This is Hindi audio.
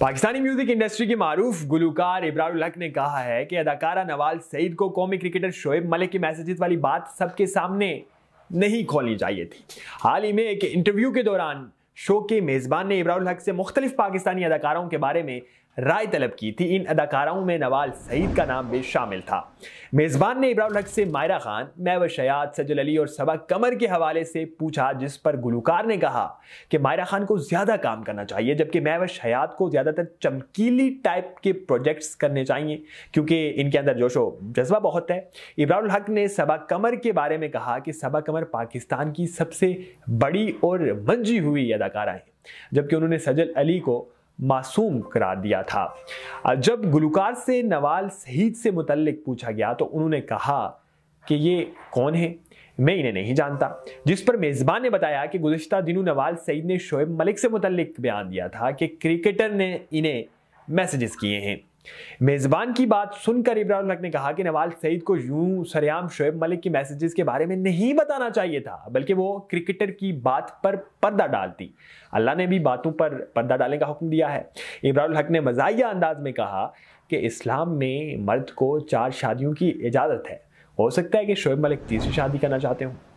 पाकिस्तानी म्यूजिक इंडस्ट्री के मारूफ गुलूकार इब्रारुल ने कहा है कि अदाकारा नवाज सईद को कौमी क्रिकेटर शोएब मलिक की मैसेजेस वाली बात सबके सामने नहीं खोलनी चाहिए थी हाल ही में एक इंटरव्यू के दौरान शो के मेज़बान ने इब्राउल हक से मुख्तलिफ पाकिस्तानी अदाकारों के बारे में राय तलब की थी इन अदाकाराओं में नवाल सईद का नाम भी शामिल था मेज़बान ने इब्राउल हक से मायरा खान मैव शयात सजल अली और सबा कमर के हवाले से पूछा जिस पर गुलकार ने कहा कि मायरा खान को ज़्यादा काम करना चाहिए जबकि मैव शयात को ज़्यादातर चमकीली टाइप के प्रोजेक्ट्स करने चाहिए क्योंकि इनके अंदर जोशो जज्बा बहुत है इब्राउल हक ने सबा कमर के बारे में कहा कि सबा कमर पाकिस्तान की सबसे बड़ी और मंजी हुई अदा अदाकारा हैं जबकि उन्होंने सजल अली को मासूम करार दिया था जब गुलकार से नवाल शहीद से मुतलक पूछा गया तो उन्होंने कहा कि ये कौन है मैं इन्हें नहीं जानता जिस पर मेज़बान ने बताया कि गुजशत दिनों नवाल सईद ने शोएब मलिक से मुतलक बयान दिया था कि क्रिकेटर ने इन्हें मैसेजेस किए हैं मेजबान की बात सुनकर इब्राहिम हक ने कहा कि नवाज सईद को यूं सरेआम शोएब मलिक की मैसेजेस के बारे में नहीं बताना चाहिए था बल्कि वो क्रिकेटर की बात पर पर्दा डालती अल्लाह ने भी बातों पर पर्दा डालने का हुक्म दिया है इब्राहिम हक ने मजाया अंदाज में कहा कि इस्लाम में मर्द को चार शादियों की इजाज़त है हो सकता है कि शोएब मलिक तीसरी शादी करना चाहते हूँ